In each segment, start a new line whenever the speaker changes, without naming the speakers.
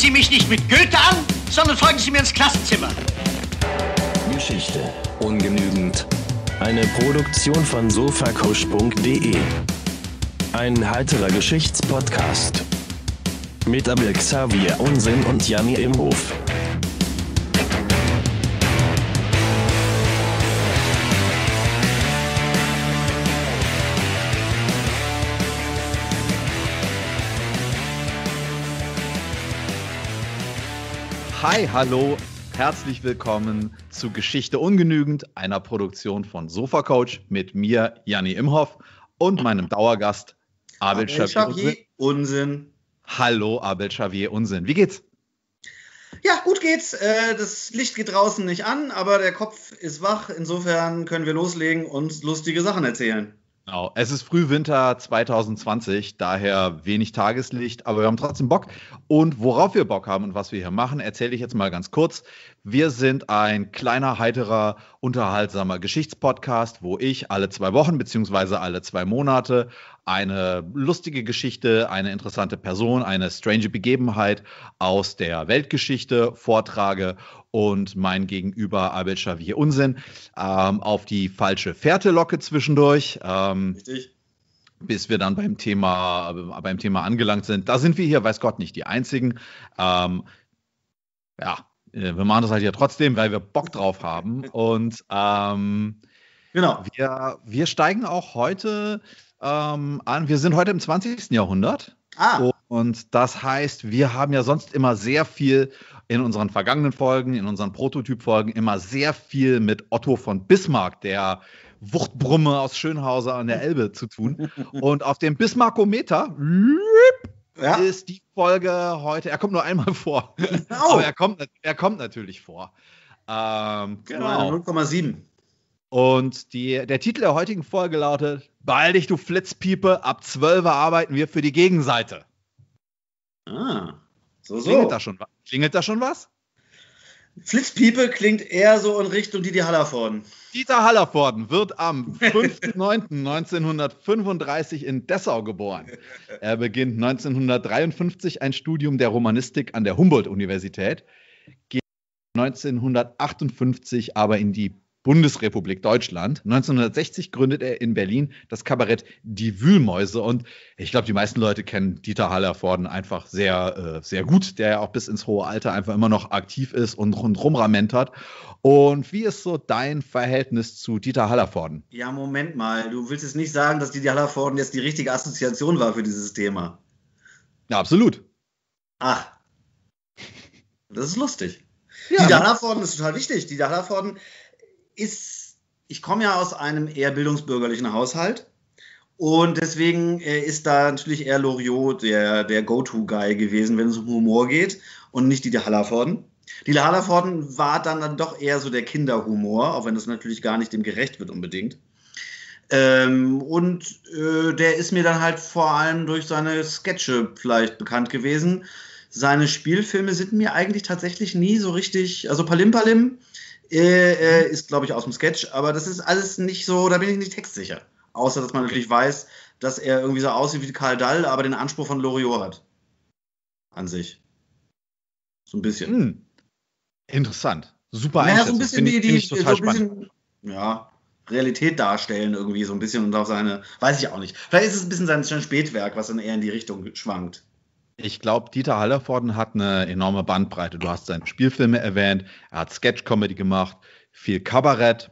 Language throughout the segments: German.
Sie mich nicht mit Goethe an, sondern folgen Sie mir ins Klassenzimmer. Geschichte ungenügend. Eine Produktion von sofakusch.de. Ein heiterer Geschichtspodcast. Mit Abel Xavier Unsinn und Janni Imhof.
Hi, hallo, herzlich willkommen zu Geschichte ungenügend, einer Produktion von Sofa Coach mit mir, Janni Imhoff, und meinem Dauergast Abel, Abel Xavier Unsinn. Unsinn. Hallo, Abel Xavier Unsinn. Wie geht's?
Ja, gut geht's. Äh, das Licht geht draußen nicht an, aber der Kopf ist wach. Insofern können wir loslegen und lustige Sachen erzählen. Genau. Es ist Frühwinter
2020, daher wenig Tageslicht, aber wir haben trotzdem Bock. Und worauf wir Bock haben und was wir hier machen, erzähle ich jetzt mal ganz kurz. Wir sind ein kleiner, heiterer, unterhaltsamer Geschichtspodcast, wo ich alle zwei Wochen bzw. alle zwei Monate eine lustige Geschichte, eine interessante Person, eine strange Begebenheit aus der Weltgeschichte vortrage und mein Gegenüber Abel Xavier Unsinn ähm, auf die falsche Fährte locke zwischendurch. Ähm, Richtig bis wir dann beim Thema, äh, beim Thema angelangt sind. Da sind wir hier, weiß Gott, nicht die Einzigen. Ähm, ja, äh, wir machen das halt ja trotzdem, weil wir Bock drauf haben. Und ähm, genau. wir, wir steigen auch heute ähm, an. Wir sind heute im 20. Jahrhundert. Ah. Und das heißt, wir haben ja sonst immer sehr viel in unseren vergangenen Folgen, in unseren Prototyp-Folgen, immer sehr viel mit Otto von Bismarck, der Wuchtbrumme aus Schönhauser an der Elbe zu tun. Und auf dem Bismarckometer ja. ist die Folge heute, er kommt nur einmal vor, oh. aber er kommt, er kommt natürlich vor. Ähm, genau. 0,7. Genau. Und die, der Titel der heutigen Folge lautet Beeil dich, du Flitzpiepe, ab 12
Uhr arbeiten wir für die Gegenseite. Ah, so, so. Klingelt da schon, klingelt da schon was? Flitzpiepe klingt eher so in Richtung Dieter Hallervorden.
Dieter Hallervorden wird am 5.9.1935 in Dessau geboren. Er beginnt 1953 ein Studium der Romanistik an der Humboldt-Universität, geht 1958 aber in die Bundesrepublik Deutschland. 1960 gründet er in Berlin das Kabarett Die Wühlmäuse und ich glaube, die meisten Leute kennen Dieter Hallervorden einfach sehr, äh, sehr gut, der ja auch bis ins hohe Alter einfach immer noch aktiv ist und, rundherum rumramentert. Und wie ist so dein Verhältnis zu Dieter Hallervorden?
Ja, Moment mal, du willst jetzt nicht sagen, dass Dieter Hallervorden jetzt die richtige Assoziation war für dieses Thema. Ja, absolut. Ach, das ist lustig. Ja. Die Hallervorden ist total wichtig. Die Hallervorden ist, ich komme ja aus einem eher bildungsbürgerlichen Haushalt. Und deswegen äh, ist da natürlich eher Loriot der, der Go-To-Guy gewesen, wenn es um Humor geht und nicht die Hallerforden. Die Hallerforden war dann, dann doch eher so der Kinderhumor, auch wenn das natürlich gar nicht dem gerecht wird unbedingt. Ähm, und äh, der ist mir dann halt vor allem durch seine Sketche vielleicht bekannt gewesen. Seine Spielfilme sind mir eigentlich tatsächlich nie so richtig, also Palim Palim äh, äh, mhm. ist, glaube ich, aus dem Sketch, aber das ist alles nicht so, da bin ich nicht textsicher. Außer, dass man natürlich weiß, dass er irgendwie so aussieht wie Karl Dall, aber den Anspruch von Loriot hat. An sich. So ein bisschen. Hm. Interessant. Super naja, so ein bisschen die, die so ein bisschen, ja, Realität darstellen irgendwie so ein bisschen und auch seine, weiß ich auch nicht. Vielleicht ist es ein bisschen sein Spätwerk, was dann eher in die Richtung schwankt. Ich glaube, Dieter Hallervorden hat eine enorme
Bandbreite. Du hast seine Spielfilme erwähnt, er hat Sketch-Comedy gemacht, viel Kabarett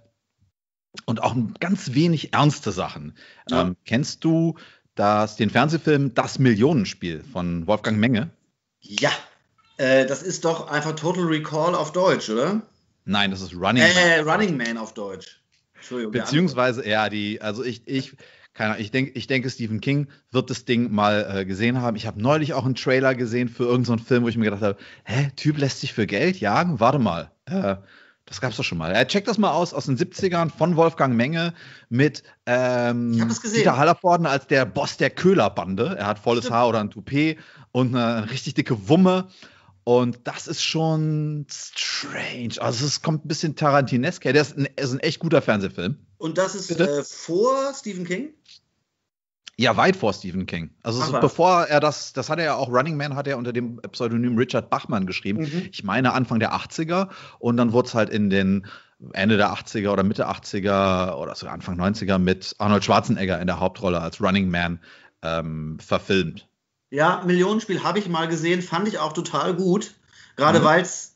und auch ganz wenig ernste Sachen. Ja. Ähm, kennst du das, den Fernsehfilm Das Millionenspiel von Wolfgang Menge?
Ja, äh, das ist doch einfach Total Recall auf Deutsch, oder?
Nein, das ist Running äh, Man. Running Man
auf Deutsch. Entschuldigung. Beziehungsweise,
ja, die, also ich, ich keine ich denke, ich denke, Stephen King wird das Ding mal äh, gesehen haben. Ich habe neulich auch einen Trailer gesehen für irgendeinen so Film, wo ich mir gedacht habe, hä, Typ lässt sich für Geld jagen? Warte mal. Äh, das gab's doch schon mal. Äh, check das mal aus aus den 70ern von Wolfgang Menge mit ähm, Peter Hallervorden als der Boss der Köhlerbande. Er hat volles Stimmt. Haar oder ein Toupet und eine richtig dicke Wumme. Und das ist schon strange. Also es kommt ein bisschen Tarantinesk. Ja, der ist ein, ist ein echt guter Fernsehfilm.
Und das ist äh, vor Stephen King?
Ja, weit vor Stephen King. Also so bevor er das, das hat er ja auch, Running Man hat er unter dem Pseudonym Richard Bachmann geschrieben. Mhm. Ich meine Anfang der 80er und dann wurde es halt in den Ende der 80er oder Mitte 80er oder sogar Anfang 90er mit Arnold Schwarzenegger in der Hauptrolle als Running Man ähm, verfilmt.
Ja, Millionenspiel habe ich mal gesehen, fand ich auch total gut. Gerade mhm. weil es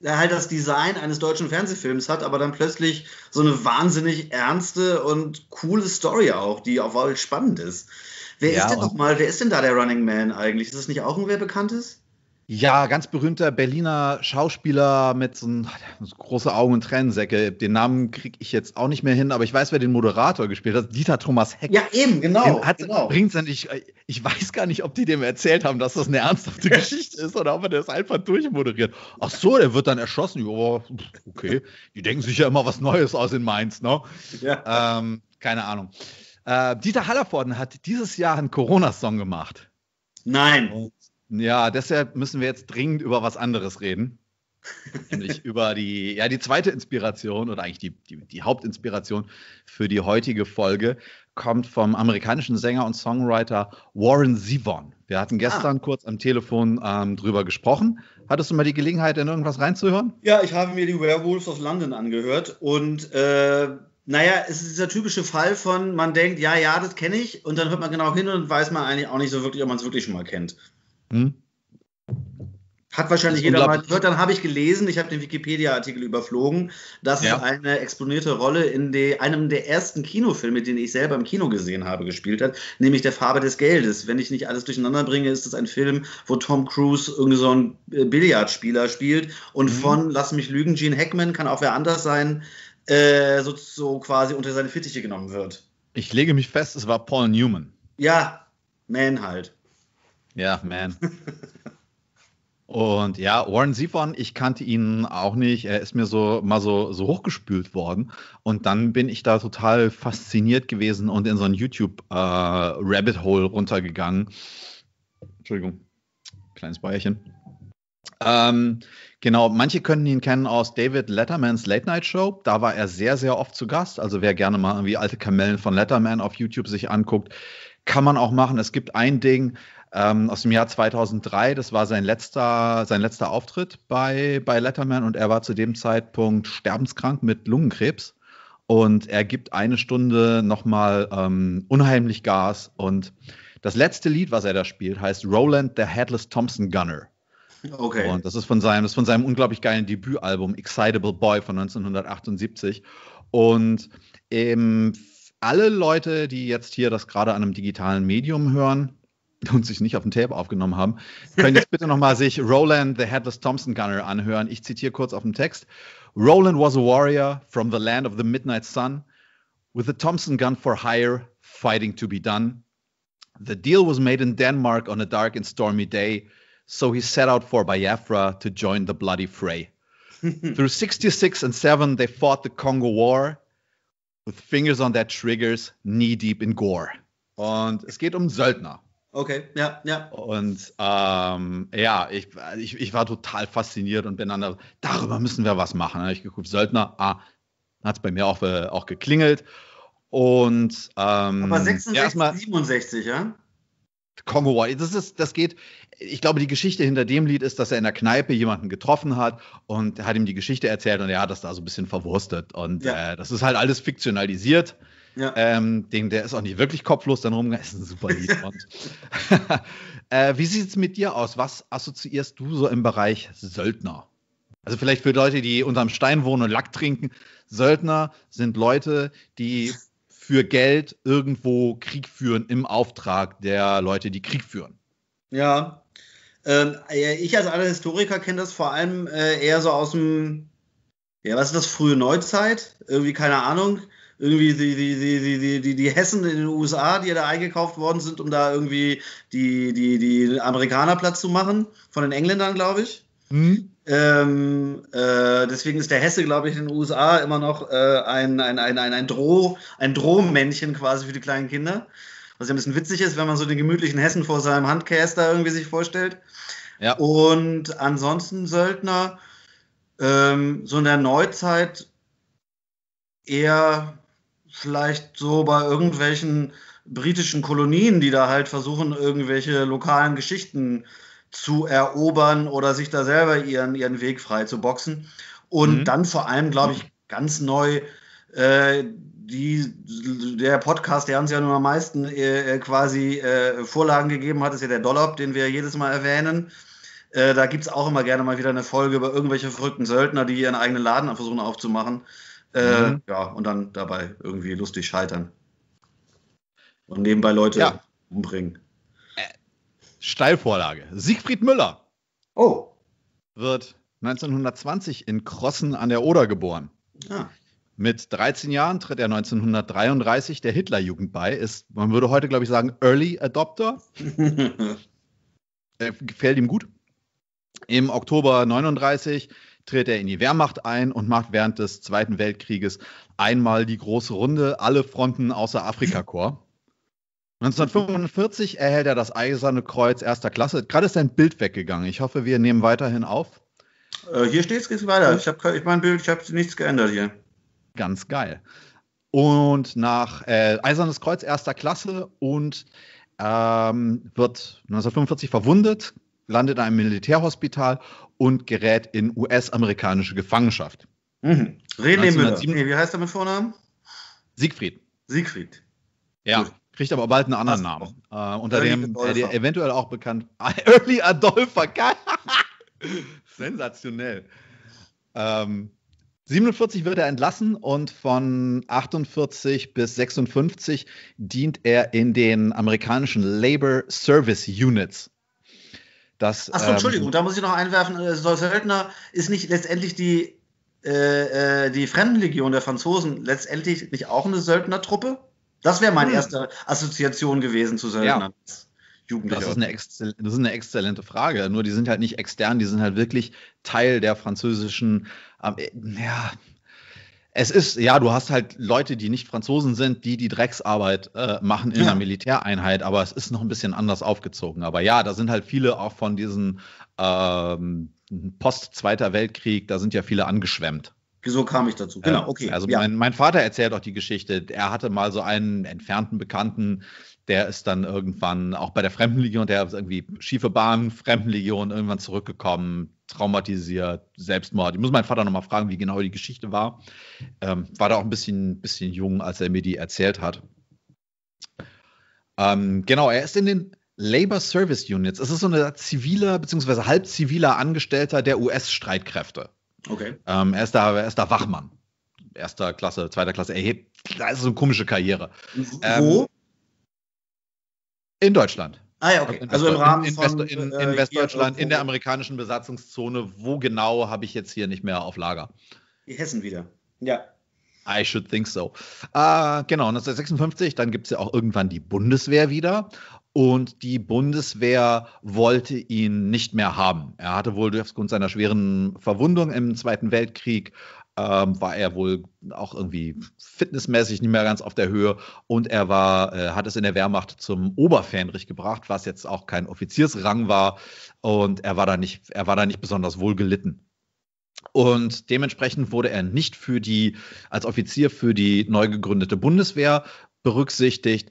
der halt das Design eines deutschen Fernsehfilms hat, aber dann plötzlich so eine wahnsinnig ernste und coole Story auch, die auch spannend ist. Wer ja, ist denn nochmal, wer ist denn da der Running Man eigentlich? Ist das nicht auch irgendwer Bekanntes? Ja, ganz berühmter
Berliner Schauspieler mit so, ein, ah, so große Augen und Tränensäcke. Den Namen kriege ich jetzt auch nicht mehr hin, aber ich weiß, wer den Moderator gespielt hat. Dieter Thomas Heck. Ja, eben, genau. Hat, genau. Bringt's dann, ich, äh, ich weiß gar nicht, ob die dem erzählt haben, dass das eine ernsthafte Geschichte ist oder ob er das einfach durchmoderiert. Ach so, der wird dann erschossen. Oh, okay. Die denken sich ja immer was Neues aus in Mainz, ne? Ja. Ähm, keine Ahnung. Äh, Dieter Hallervorden hat dieses Jahr einen Corona-Song gemacht. Nein. Oh. Ja, deshalb müssen wir jetzt dringend über was anderes reden. Nämlich über die, ja, die zweite Inspiration oder eigentlich die, die, die Hauptinspiration für die heutige Folge kommt vom amerikanischen Sänger und Songwriter Warren Zevon. Wir hatten gestern ah. kurz am Telefon ähm, drüber gesprochen. Hattest du mal die Gelegenheit, in irgendwas reinzuhören?
Ja, ich habe mir die Werewolves of London angehört und äh, naja, es ist dieser typische Fall von, man denkt, ja, ja, das kenne ich und dann hört man genau hin und weiß man eigentlich auch nicht so wirklich, ob man es wirklich schon mal kennt. Hm? Hat wahrscheinlich jeder mal gehört, dann habe ich gelesen, ich habe den Wikipedia-Artikel überflogen, dass ja. es eine exponierte Rolle in de, einem der ersten Kinofilme, den ich selber im Kino gesehen habe, gespielt hat, nämlich der Farbe des Geldes. Wenn ich nicht alles durcheinander bringe, ist das ein Film, wo Tom Cruise irgendwie so ein äh, Billardspieler spielt und mhm. von, lass mich lügen, Gene Hackman, kann auch wer anders sein, äh, so, so quasi unter seine Fittiche genommen wird.
Ich lege mich fest, es war Paul Newman.
Ja, Man halt.
Ja, man. Und ja, Warren Sivon, ich kannte ihn auch nicht. Er ist mir so mal so, so hochgespült worden. Und dann bin ich da total fasziniert gewesen und in so ein YouTube-Rabbit äh, Hole runtergegangen. Entschuldigung, kleines Bäuerchen. Ähm, genau, manche können ihn kennen aus David Lettermans Late Night Show. Da war er sehr, sehr oft zu Gast. Also wer gerne mal irgendwie alte Kamellen von Letterman auf YouTube sich anguckt, kann man auch machen. Es gibt ein Ding, ähm, aus dem Jahr 2003. Das war sein letzter, sein letzter Auftritt bei, bei Letterman und er war zu dem Zeitpunkt sterbenskrank mit Lungenkrebs. Und er gibt eine Stunde nochmal ähm, unheimlich Gas. Und das letzte Lied, was er da spielt, heißt Roland the Headless Thompson Gunner. Okay. Und das ist von seinem, das ist von seinem unglaublich geilen Debütalbum Excitable Boy von 1978. Und ähm, alle Leute, die jetzt hier das gerade an einem digitalen Medium hören, und sich nicht auf dem Tape aufgenommen haben, können jetzt bitte nochmal sich Roland the Headless Thompson Gunner anhören. Ich zitiere kurz auf dem Text. Roland was a warrior from the land of the midnight sun with the Thompson gun for hire, fighting to be done. The deal was made in Denmark on a dark and stormy day, so he set out for Biafra to join the bloody fray. Through 66 and 7, they fought the Congo War with fingers on their triggers, knee deep in gore. Und es geht um Söldner.
Okay, ja, ja.
Und ähm, ja, ich, ich, ich war total fasziniert und bin dann darüber müssen wir was machen. habe Ich geguckt, Söldner, ah, hat es bei mir auch, äh, auch geklingelt. Und ähm, Aber 66, erstmal, 67, ja? Kongo War, das ist, das geht. Ich glaube, die Geschichte hinter dem Lied ist, dass er in der Kneipe jemanden getroffen hat und hat ihm die Geschichte erzählt und er hat das da so ein bisschen verwurstet. Und ja. äh, das ist halt alles fiktionalisiert. Ja. Ähm, den, der ist auch nicht wirklich kopflos dann rumgegangen. Ist ein super Lied. äh, wie sieht es mit dir aus? Was assoziierst du so im Bereich Söldner? Also vielleicht für Leute, die unterm Stein wohnen und Lack trinken. Söldner sind Leute, die für Geld irgendwo Krieg führen im Auftrag der Leute, die Krieg führen.
Ja. Ähm, äh, ich als alter Historiker kenne das vor allem äh, eher so aus dem, ja, was ist das, frühe Neuzeit? Irgendwie keine Ahnung irgendwie die, die, die, die, die, die Hessen in den USA, die ja da eingekauft worden sind, um da irgendwie die, die, die Amerikaner Platz zu machen, von den Engländern, glaube ich. Mhm. Ähm, äh, deswegen ist der Hesse, glaube ich, in den USA immer noch äh, ein, ein, ein, ein, ein, Droh, ein Drohmännchen quasi für die kleinen Kinder. Was ja ein bisschen witzig ist, wenn man so den gemütlichen Hessen vor seinem Handcaster irgendwie sich vorstellt. Ja. Und ansonsten Söldner ähm, so in der Neuzeit eher vielleicht so bei irgendwelchen britischen Kolonien, die da halt versuchen, irgendwelche lokalen Geschichten zu erobern oder sich da selber ihren, ihren Weg frei zu boxen. Und mhm. dann vor allem, glaube ich, ganz neu äh, die, der Podcast, der uns ja nur am meisten äh, äh, quasi äh, Vorlagen gegeben hat, ist ja der Dollop, den wir jedes Mal erwähnen. Äh, da gibt es auch immer gerne mal wieder eine Folge über irgendwelche verrückten Söldner, die ihren eigenen Laden versuchen aufzumachen. Äh, mhm. Ja, und dann dabei irgendwie lustig scheitern. Und nebenbei Leute ja. umbringen. Äh, Steilvorlage. Siegfried Müller. Oh. Wird
1920 in Krossen an der Oder geboren. Ja. Ah. Mit 13 Jahren tritt er 1933 der Hitlerjugend bei. Ist, man würde heute, glaube ich, sagen, Early Adopter. äh, gefällt ihm gut. Im Oktober 39 tritt er in die Wehrmacht ein und macht während des Zweiten Weltkrieges einmal die große Runde, alle Fronten außer Afrikakorps. 1945 erhält er das Eiserne Kreuz erster Klasse. Gerade ist sein Bild weggegangen. Ich hoffe, wir nehmen weiterhin auf.
Äh, hier steht es weiter. Ich habe ich mein Bild, ich habe nichts geändert hier. Ganz geil.
Und nach äh, Eisernes Kreuz erster Klasse und ähm, wird 1945 verwundet, landet in einem Militärhospital und gerät in US-amerikanische Gefangenschaft. Mhm.
René Müller. Nee, wie heißt er mit Vornamen?
Siegfried. Siegfried. Ja. Gut. Kriegt aber bald einen anderen Namen. Äh, unter Early dem Adolfer. der eventuell auch bekannt. Early Adolfer. Sensationell. Ähm, 47 wird er entlassen und von 48 bis 56 dient er in den amerikanischen Labor Service Units dass. Achso, ähm, Entschuldigung,
da muss ich noch einwerfen, äh, Söldner ist nicht letztendlich die, äh, äh, die Fremdenlegion der Franzosen letztendlich nicht auch eine Söldnertruppe? Das wäre meine hm. erste Assoziation gewesen zu Söldnern.
Ja. Das ist, eine das ist eine exzellente Frage. Nur die sind halt nicht extern, die sind halt wirklich Teil der französischen, ähm, äh, ja, es ist, ja, du hast halt Leute, die nicht Franzosen sind, die die Drecksarbeit äh, machen in ja. einer Militäreinheit, aber es ist noch ein bisschen anders aufgezogen. Aber ja, da sind halt viele auch von diesen ähm, Post-Zweiter Weltkrieg, da sind ja viele angeschwemmt. Wieso kam ich dazu? Genau, ähm, okay. Also ja. mein, mein, Vater erzählt auch die Geschichte. Er hatte mal so einen entfernten Bekannten, der ist dann irgendwann auch bei der Fremdenlegion, der ist irgendwie schiefe Bahn, Fremdenlegion, irgendwann zurückgekommen, traumatisiert, Selbstmord. Ich muss meinen Vater nochmal fragen, wie genau die Geschichte war. Ähm, war da auch ein bisschen, bisschen jung, als er mir die erzählt hat. Ähm, genau, er ist in den Labor Service Units. Es ist so ein ziviler bzw. halbziviler Angestellter der US-Streitkräfte. Okay. Ähm, er, ist da, er ist da Wachmann. Erster Klasse, zweiter Klasse. Er hebt, da ist so eine komische Karriere. Wo? Ähm, in Deutschland.
Ah ja, okay. Also, also im Rahmen in, von in, in äh, Westdeutschland, in der
amerikanischen Besatzungszone. Wo genau habe ich jetzt hier nicht mehr auf Lager? In Hessen wieder. Ja. I should think so. Äh, genau, 1956, dann gibt es ja auch irgendwann die Bundeswehr wieder. Und die Bundeswehr wollte ihn nicht mehr haben. Er hatte wohl aufgrund seiner schweren Verwundung im Zweiten Weltkrieg ähm, war er wohl auch irgendwie fitnessmäßig nicht mehr ganz auf der Höhe und er war, äh, hat es in der Wehrmacht zum Oberfähnrich gebracht, was jetzt auch kein Offiziersrang war und er war da nicht, er war da nicht besonders wohl gelitten. Und dementsprechend wurde er nicht für die, als Offizier für die neu gegründete Bundeswehr berücksichtigt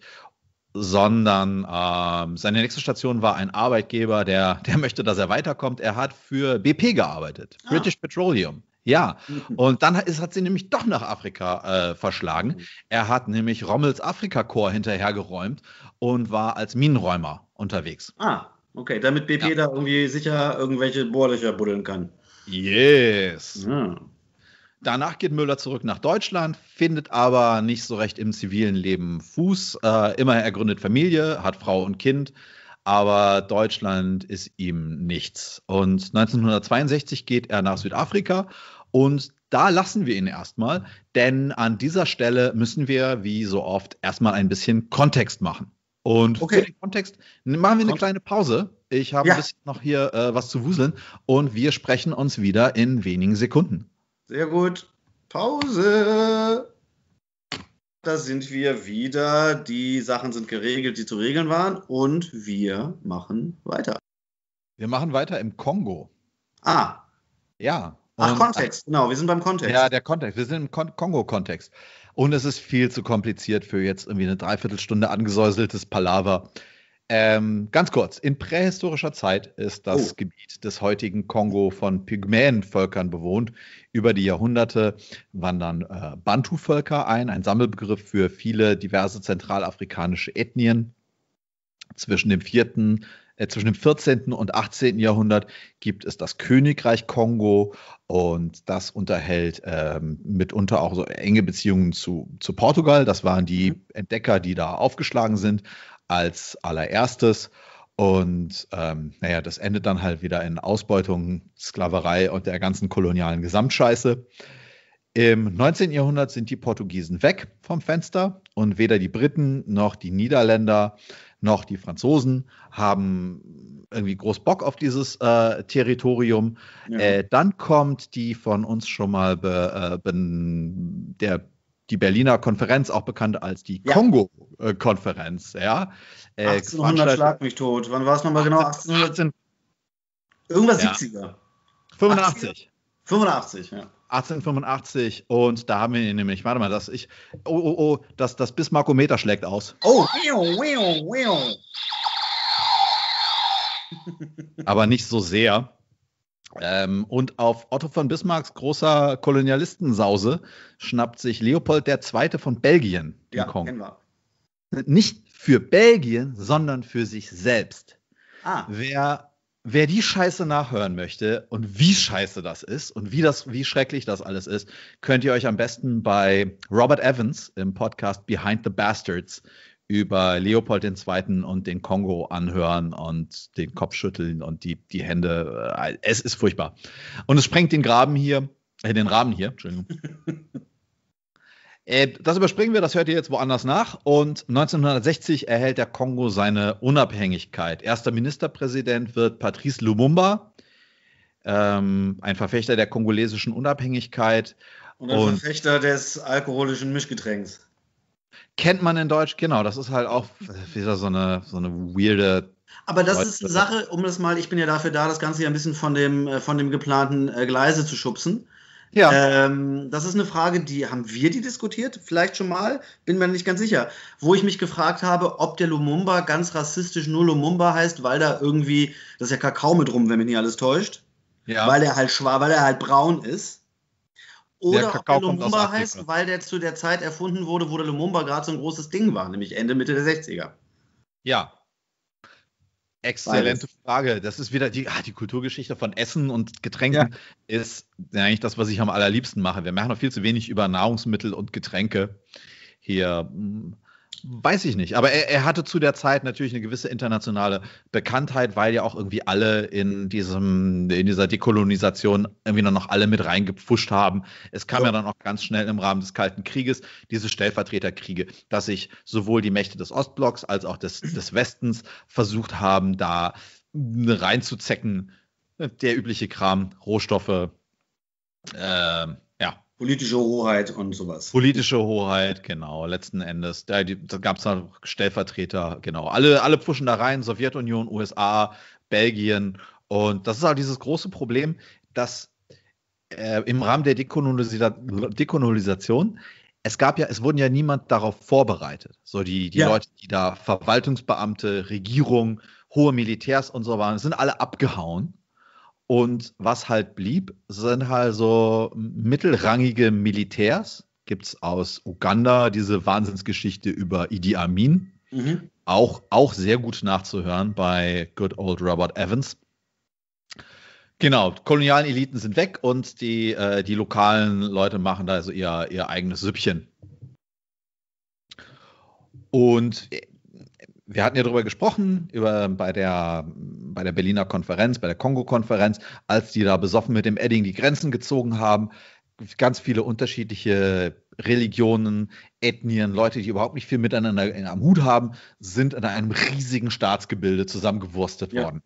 sondern ähm, seine nächste Station war ein Arbeitgeber, der, der möchte, dass er weiterkommt. Er hat für BP gearbeitet, ah. British Petroleum. Ja, mhm. und dann ist, hat sie nämlich doch nach Afrika äh, verschlagen. Mhm. Er hat nämlich Rommels Afrika-Korps hinterhergeräumt und war als Minenräumer unterwegs.
Ah, okay, damit BP ja. da irgendwie sicher irgendwelche Bohrlöcher buddeln kann.
Yes. Ja. Ah. Danach geht Müller zurück nach Deutschland, findet aber nicht so recht im zivilen Leben Fuß. Äh, immerhin er gründet Familie, hat Frau und Kind, aber Deutschland ist ihm nichts. Und 1962 geht er nach Südafrika und da lassen wir ihn erstmal, denn an dieser Stelle müssen wir, wie so oft, erstmal ein bisschen Kontext machen. Und okay. für den Kontext machen wir eine kleine Pause. Ich habe ja. ein bisschen noch hier äh, was zu wuseln und wir sprechen uns wieder in wenigen Sekunden.
Sehr gut. Pause. Da sind wir wieder. Die Sachen sind geregelt, die zu regeln waren. Und wir machen weiter. Wir machen weiter im Kongo. Ah.
Ja, Ach, und, Kontext, genau, wir sind beim Kontext. Ja, der Kontext, wir sind im Kon Kongo-Kontext. Und es ist viel zu kompliziert für jetzt irgendwie eine Dreiviertelstunde angesäuseltes Palaver. Ähm, ganz kurz, in prähistorischer Zeit ist das oh. Gebiet des heutigen Kongo von Pygmäenvölkern bewohnt. Über die Jahrhunderte wandern äh, Bantu-Völker ein, ein Sammelbegriff für viele diverse zentralafrikanische Ethnien. Zwischen dem vierten äh, zwischen dem 14. und 18. Jahrhundert gibt es das Königreich Kongo und das unterhält ähm, mitunter auch so enge Beziehungen zu, zu Portugal. Das waren die mhm. Entdecker, die da aufgeschlagen sind als allererstes. Und ähm, naja, das endet dann halt wieder in Ausbeutung, Sklaverei und der ganzen kolonialen Gesamtscheiße. Im 19. Jahrhundert sind die Portugiesen weg vom Fenster und weder die Briten noch die Niederländer noch die Franzosen haben irgendwie groß Bock auf dieses äh, Territorium. Ja. Äh, dann kommt die von uns schon mal be, äh, der die Berliner Konferenz, auch bekannt als die ja. Kongo-Konferenz, ja. Äh, 1800 schlag
mich tot. Wann war es nochmal genau? 1800? 18.
Irgendwas ja. 70er. 85. 85, ja. 1885 und da haben wir ihn nämlich. Warte mal, das ich. Oh, oh, oh, das, das Bismarckometer schlägt aus. Oh, weo, weo, weo. Aber nicht so sehr. Ähm, und auf Otto von Bismarcks großer Kolonialistensause schnappt sich Leopold II. von Belgien den ja, Kong. Kennen wir. Nicht für Belgien, sondern für sich selbst. Ah. Wer wer die Scheiße nachhören möchte und wie scheiße das ist und wie das, wie schrecklich das alles ist, könnt ihr euch am besten bei Robert Evans im Podcast Behind the Bastards über Leopold II. und den Kongo anhören und den Kopf schütteln und die, die Hände. Äh, es ist furchtbar. Und es sprengt den Graben hier, äh, den Rahmen hier, Entschuldigung. Äh, das überspringen wir, das hört ihr jetzt woanders nach. Und 1960 erhält der Kongo seine Unabhängigkeit. Erster Ministerpräsident wird Patrice Lumumba, ähm, ein Verfechter der kongolesischen Unabhängigkeit.
Und ein und Verfechter des alkoholischen Mischgetränks. Kennt man in Deutsch, genau, das ist halt auch wieder so eine, so eine weirde aber das ist eine Sache, um das mal, ich bin ja dafür da, das Ganze ja ein bisschen von dem, äh, von dem geplanten äh, Gleise zu schubsen. Ja. Ähm, das ist eine Frage, die haben wir die diskutiert, vielleicht schon mal, bin mir nicht ganz sicher, wo ich mich gefragt habe, ob der Lumumba ganz rassistisch nur Lumumba heißt, weil da irgendwie, das ist ja Kakao mit rum, wenn mich nicht alles täuscht, ja. weil er halt schwarz, weil er halt braun ist. Oder der Kakao ob der Lumumba heißt, weil der zu der Zeit erfunden wurde, wo der Lumumba gerade so ein großes Ding war, nämlich Ende, Mitte der 60er. Ja,
Exzellente Beides. Frage. Das ist wieder die, ach, die Kulturgeschichte von Essen und Getränken ja. ist eigentlich das, was ich am allerliebsten mache. Wir machen noch viel zu wenig über Nahrungsmittel und Getränke hier. Mh, weiß ich nicht. Aber er, er, hatte zu der Zeit natürlich eine gewisse internationale Bekanntheit, weil ja auch irgendwie alle in diesem, in dieser Dekolonisation irgendwie dann noch alle mit reingepfuscht haben. Es kam ja. ja dann auch ganz schnell im Rahmen des Kalten Krieges diese Stellvertreterkriege, dass sich sowohl die Mächte des Ostblocks als auch des, des Westens versucht haben, da reinzuzecken. Der übliche Kram, Rohstoffe, äh, Politische Hoheit und sowas. Politische Hoheit, genau, letzten Endes. Da, da gab es da Stellvertreter, genau. Alle, alle pushen da rein, Sowjetunion, USA, Belgien. Und das ist halt dieses große Problem, dass äh, im Rahmen der Dekolonisa Dekolonisation es gab ja, es wurden ja niemand darauf vorbereitet. So die, die ja. Leute, die da Verwaltungsbeamte, Regierung, hohe Militärs und so waren, sind alle abgehauen. Und was halt blieb, sind halt so mittelrangige Militärs. Gibt es aus Uganda diese Wahnsinnsgeschichte über Idi Amin. Mhm. Auch, auch sehr gut nachzuhören bei Good Old Robert Evans. Genau, kolonialen Eliten sind weg und die, äh, die lokalen Leute machen da also ihr, ihr eigenes Süppchen. Und wir hatten ja darüber gesprochen, über, bei, der, bei der Berliner Konferenz, bei der Kongo-Konferenz, als die da besoffen mit dem Edding die Grenzen gezogen haben. Ganz viele unterschiedliche Religionen, Ethnien, Leute, die überhaupt nicht viel miteinander am Hut haben, sind in einem riesigen Staatsgebilde zusammengewurstet ja. worden.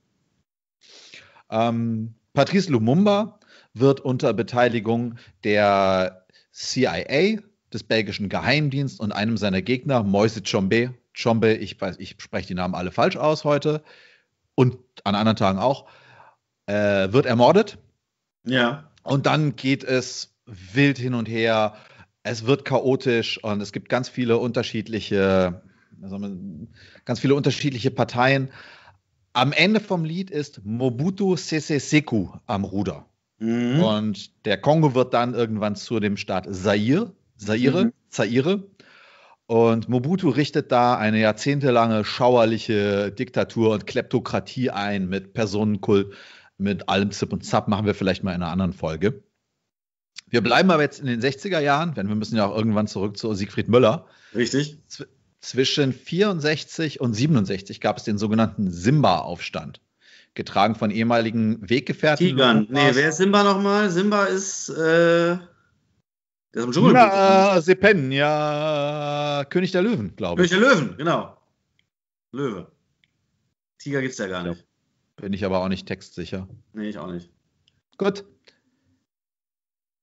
Ähm, Patrice Lumumba wird unter Beteiligung der CIA, des belgischen Geheimdienstes und einem seiner Gegner, Moise Chombe, Chombe, ich, ich spreche die Namen alle falsch aus heute und an anderen Tagen auch, äh, wird ermordet. Ja. Und dann geht es wild hin und her. Es wird chaotisch und es gibt ganz viele unterschiedliche, also ganz viele unterschiedliche Parteien. Am Ende vom Lied ist Mobutu Sese Seku am Ruder. Mhm. Und der Kongo wird dann irgendwann zu dem Staat Zaire, Zaire, mhm. Zaire. Und Mobutu richtet da eine jahrzehntelange schauerliche Diktatur und Kleptokratie ein mit Personenkult, mit allem Zip und Zap machen wir vielleicht mal in einer anderen Folge. Wir bleiben aber jetzt in den 60er Jahren, denn wir müssen ja auch irgendwann zurück zu Siegfried Müller. Richtig. Z zwischen 64 und 67 gab es den sogenannten Simba-Aufstand, getragen von ehemaligen Weggefährten. Tigern. Nee, wer ist
Simba nochmal? Simba ist. Äh der ist im Dschungel. Ja, äh, Sepen, ja, König der Löwen, glaube ich. König der Löwen, genau. Löwe.
Tiger gibt es ja gar nicht. Bin ich aber auch nicht textsicher. Nee, ich auch nicht. Gut.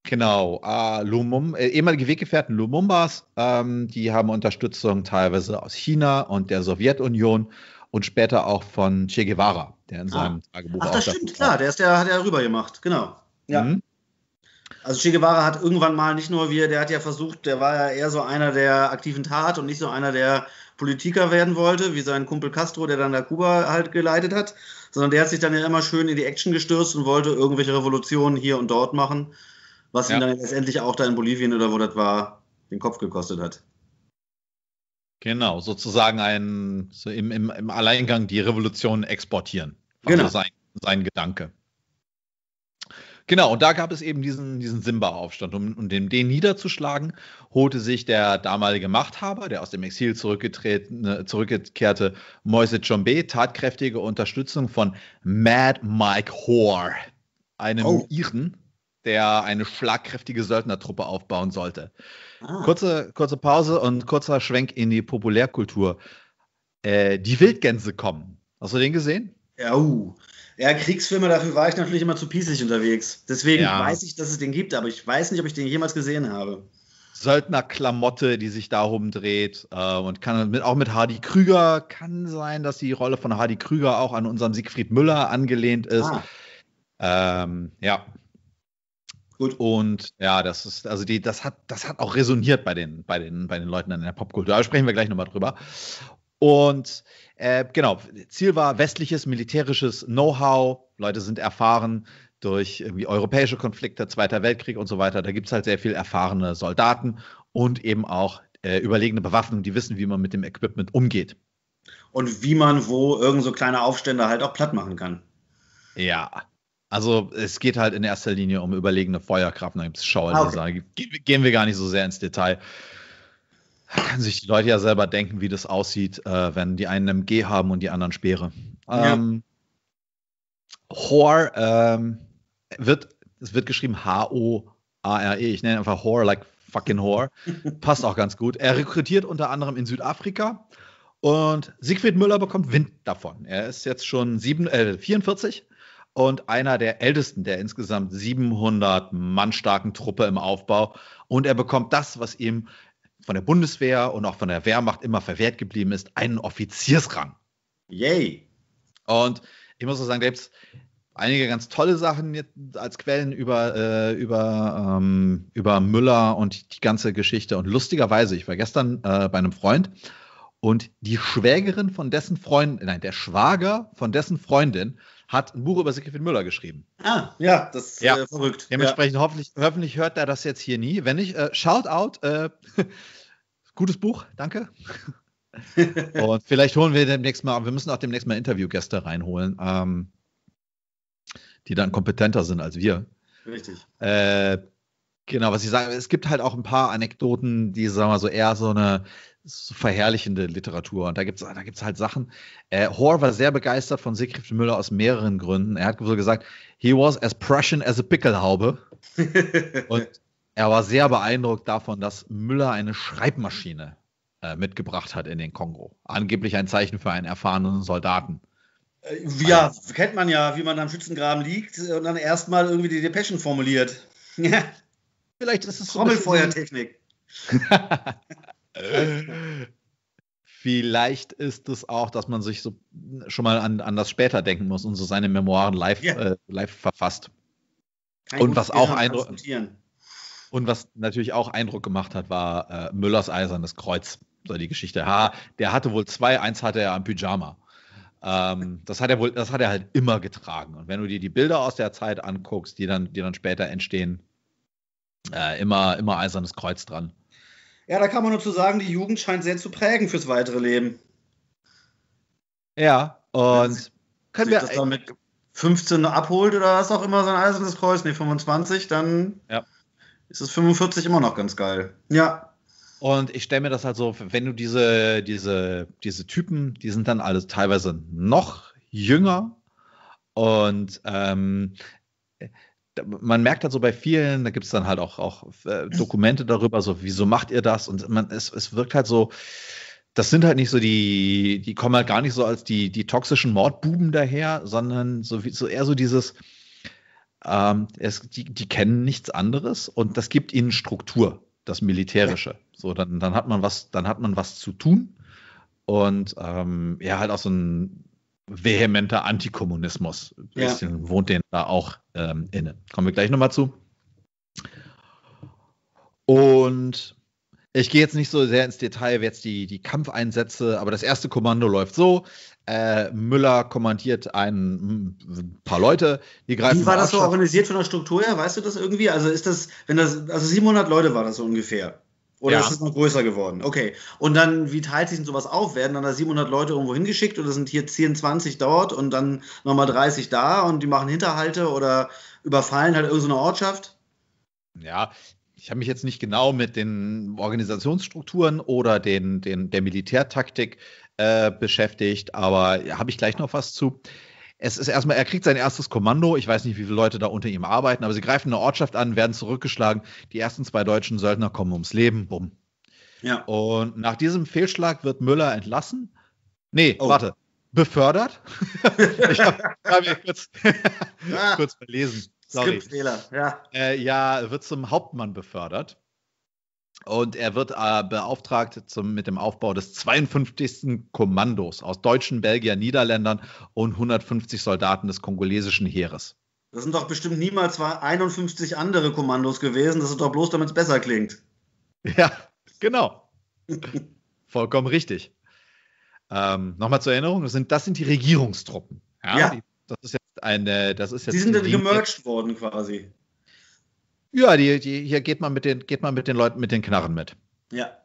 Genau, äh, Lumum, äh, ehemalige Weggefährten Lumumbas, ähm, die haben Unterstützung teilweise aus China und der Sowjetunion und später auch von Che Guevara, der in ah. seinem ah. Tagebuch Ach, das stimmt,
klar, der, ist, der hat er rüber gemacht, genau. Ja. Mhm. Also Che Guevara hat irgendwann mal nicht nur wir, der hat ja versucht, der war ja eher so einer der aktiven Tat und nicht so einer der Politiker werden wollte, wie sein Kumpel Castro, der dann da Kuba halt geleitet hat, sondern der hat sich dann ja immer schön in die Action gestürzt und wollte irgendwelche Revolutionen hier und dort machen, was ja. ihm dann letztendlich auch da in Bolivien oder wo das war, den Kopf gekostet hat.
Genau, sozusagen ein, so im, im, im Alleingang die Revolution exportieren. War also genau. So sein, sein Gedanke. Genau, und da gab es eben diesen, diesen Simba-Aufstand. Um, um den, den niederzuschlagen, holte sich der damalige Machthaber, der aus dem Exil äh, zurückgekehrte Moise Chombe, tatkräftige Unterstützung von Mad Mike Hoare, einem oh. Iren, der eine schlagkräftige Söldnertruppe aufbauen sollte. Ah. Kurze, kurze Pause und kurzer Schwenk in die Populärkultur. Äh, die Wildgänse kommen. Hast
du den gesehen? Ja, uh. Ja, Kriegsfilme, dafür war ich natürlich immer zu pießig unterwegs. Deswegen ja. weiß ich, dass es den gibt, aber ich weiß nicht, ob ich den jemals gesehen habe. Söldnerklamotte, die sich
darum dreht. Äh, und kann mit, auch mit Hardy Krüger kann sein, dass die Rolle von Hardy Krüger auch an unserem Siegfried Müller angelehnt ist. Ah. Ähm, ja. Gut. Und ja, das ist, also die, das hat, das hat auch resoniert bei den, bei den, bei den Leuten in der Popkultur. Da sprechen wir gleich nochmal drüber. Und äh, genau, Ziel war westliches militärisches Know-how. Leute sind erfahren durch irgendwie europäische Konflikte, Zweiter Weltkrieg und so weiter. Da gibt es halt sehr viel erfahrene Soldaten und eben auch äh, überlegene Bewaffnung, die wissen, wie man mit dem Equipment umgeht.
Und wie man wo irgend so kleine Aufstände halt auch platt machen kann.
Ja, also es geht halt in erster Linie um überlegene Feuerkraft, da gibt es Schauerleser. Ah, okay. Gehen wir gar nicht so sehr ins Detail. Kann sich die Leute ja selber denken, wie das aussieht, äh, wenn die einen MG haben und die anderen Speere. Ähm, ja. Hor ähm, wird, es wird geschrieben H-O-A-R-E. Ich nenne einfach Hor, like fucking Hor. Passt auch ganz gut. Er rekrutiert unter anderem in Südafrika und Siegfried Müller bekommt Wind davon. Er ist jetzt schon sieben, äh, 44 und einer der ältesten der insgesamt 700 Mann starken Truppe im Aufbau. Und er bekommt das, was ihm von der Bundeswehr und auch von der Wehrmacht immer verwehrt geblieben ist, einen Offiziersrang. Yay! Und ich muss so sagen, da gibt es einige ganz tolle Sachen als Quellen über, äh, über, ähm, über Müller und die ganze Geschichte. Und lustigerweise, ich war gestern äh, bei einem Freund und die Schwägerin von dessen Freundin, nein, der Schwager von dessen Freundin hat ein Buch über Siegfried Müller geschrieben.
Ah, ja, das ist ja. Äh, verrückt.
Dementsprechend ja. hoffentlich, hoffentlich hört er das jetzt hier nie. Wenn nicht, äh, Shoutout, äh, Gutes Buch, danke. und vielleicht holen wir demnächst mal, wir müssen auch demnächst mal Interviewgäste reinholen, ähm, die dann kompetenter sind als wir. Richtig. Äh, genau, was ich sage, es gibt halt auch ein paar Anekdoten, die, sagen wir mal, so eher so eine so verherrlichende Literatur. Und da gibt es da gibt's halt Sachen. Äh, Hoare war sehr begeistert von Siegfried Müller aus mehreren Gründen. Er hat so gesagt, he was as Prussian as a Pickelhaube. und er war sehr beeindruckt davon, dass Müller eine Schreibmaschine äh, mitgebracht hat in den Kongo. Angeblich ein Zeichen für einen erfahrenen Soldaten.
Äh, ja, also, kennt man ja, wie man am Schützengraben liegt und dann erstmal irgendwie die Depeschen formuliert. Vielleicht ist es Trommelfeuertechnik.
Vielleicht ist es auch, dass man sich so äh, schon mal an, an das später denken muss und so seine Memoiren live, ja. äh, live verfasst.
Kein und was auch eindruckend.
Und was natürlich auch Eindruck gemacht hat, war äh, Müllers eisernes Kreuz. So die Geschichte. Ha, der hatte wohl zwei, eins hatte er am Pyjama. Ähm, das hat er wohl, das hat er halt immer getragen. Und wenn du dir die Bilder aus der Zeit anguckst, die dann, die dann später entstehen, äh, immer, immer eisernes Kreuz dran.
Ja, da kann man nur zu sagen, die Jugend scheint sehr zu prägen fürs weitere Leben. Ja, und ja, können wir. Das damit 15 abholt oder was auch immer, so ein eisernes Kreuz, nee, 25, dann. Ja ist es 45 immer noch ganz geil. Ja. Und ich stelle
mir das halt so, wenn du diese, diese, diese Typen, die sind dann alles teilweise noch jünger und ähm, man merkt halt so bei vielen, da gibt es dann halt auch, auch äh, Dokumente darüber, so wieso macht ihr das? Und man, es, es wirkt halt so, das sind halt nicht so die, die kommen halt gar nicht so als die, die toxischen Mordbuben daher, sondern so, so eher so dieses, ähm, es, die, die kennen nichts anderes und das gibt ihnen Struktur, das Militärische. Ja. So, dann, dann hat man was, dann hat man was zu tun. Und ähm, ja, halt auch so ein vehementer Antikommunismus. Ein bisschen wohnt den da auch ähm, inne. Kommen wir gleich nochmal zu. Und ich gehe jetzt nicht so sehr ins Detail, jetzt die, die Kampfeinsätze, aber das erste Kommando läuft so. Äh, Müller
kommandiert ein,
hm, paar Leute,
die greifen. Wie war das so organisiert von der Struktur her? Weißt du das irgendwie? Also ist das, wenn das, also 700 Leute war das so ungefähr. Oder ja. ist es noch größer geworden? Okay. Und dann, wie teilt sich denn sowas auf? Werden dann da 700 Leute irgendwo hingeschickt oder sind hier 10, 20 dort und dann nochmal 30 da und die machen Hinterhalte oder überfallen halt irgendeine Ortschaft?
Ja, ich habe mich jetzt nicht genau mit den Organisationsstrukturen oder den, den, der Militärtaktik äh, beschäftigt, aber habe ich gleich noch was zu. Es ist erstmal, er kriegt sein erstes Kommando. Ich weiß nicht, wie viele Leute da unter ihm arbeiten, aber sie greifen eine Ortschaft an, werden zurückgeschlagen. Die ersten zwei deutschen Söldner kommen ums Leben. Bumm. Ja. Und nach diesem Fehlschlag wird Müller entlassen. Nee, oh. warte. Befördert.
ich habe hab mich kurz, ah. kurz
verlesen. Sorry. Ja. Äh, ja, wird zum Hauptmann befördert. Und er wird äh, beauftragt zum, mit dem Aufbau des 52. Kommandos aus Deutschen, Belgiern, Niederländern und 150 Soldaten des kongolesischen Heeres.
Das sind doch bestimmt niemals 51 andere Kommandos gewesen. Das ist doch bloß, damit es besser klingt. Ja, genau.
Vollkommen richtig. Ähm, Nochmal zur Erinnerung, das sind, das sind die Regierungstruppen. Ja. ja. Die, das ist jetzt eine. Das ist jetzt die sind dann gemerged
worden quasi.
Ja, die, die, hier geht man, mit den, geht man mit den Leuten mit den Knarren mit. Ja.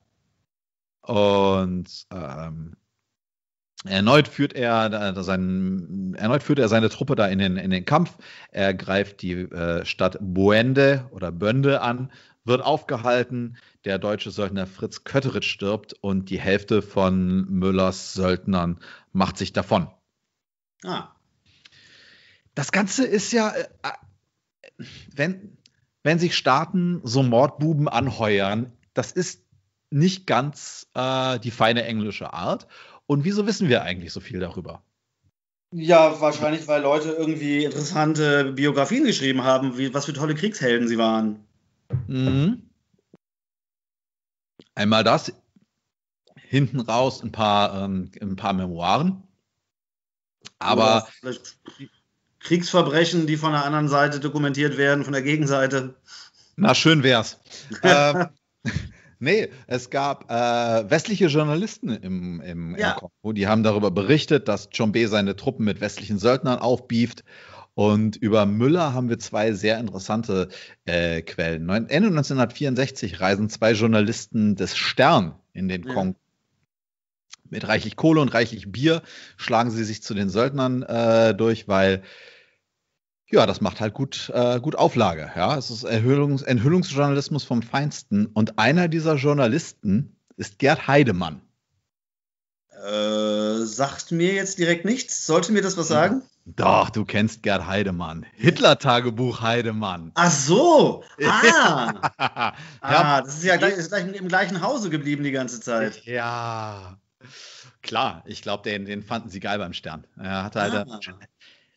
Und ähm, Erneut führt er seinen, erneut führt er seine Truppe da in den, in den Kampf. Er greift die äh, Stadt Buende oder Bönde an, wird aufgehalten. Der deutsche Söldner Fritz Kötteritz stirbt und die Hälfte von Müllers Söldnern macht sich davon. Ah. Das Ganze ist ja, äh, äh wenn, wenn sich Staaten so Mordbuben anheuern, das ist nicht ganz äh, die feine englische Art. Und wieso wissen wir eigentlich so viel darüber?
Ja, wahrscheinlich, weil Leute irgendwie interessante Biografien geschrieben haben, wie, was für tolle Kriegshelden sie waren.
Mhm. Einmal das, hinten raus ein paar, ähm, ein paar Memoiren. Aber
ja, Kriegsverbrechen, die von der anderen Seite dokumentiert werden, von der Gegenseite.
Na, schön wär's.
äh, nee, es gab
äh, westliche Journalisten im, im, ja. im, Kongo, die haben darüber berichtet, dass Chombe seine Truppen mit westlichen Söldnern aufbieft. Und über Müller haben wir zwei sehr interessante äh, Quellen. Ende 1964 reisen zwei Journalisten des Stern in den Kongo mit reichlich Kohle und reichlich Bier schlagen sie sich zu den Söldnern äh, durch, weil ja, das macht halt gut, äh, gut Auflage. Ja, es ist Erhöhungs Enthüllungsjournalismus vom Feinsten. Und einer dieser Journalisten ist Gerd Heidemann.
Äh, sagt mir jetzt direkt nichts. Sollte mir das was hm. sagen? Doch, du kennst Gerd Heidemann. Hitler-Tagebuch Heidemann. Ach so. Ah. ah, das ist ja gleich, ist gleich im gleichen Hause geblieben die ganze Zeit. Ja. Klar, ich glaube, den, den fanden sie geil beim Stern. Er hatte halt, ah.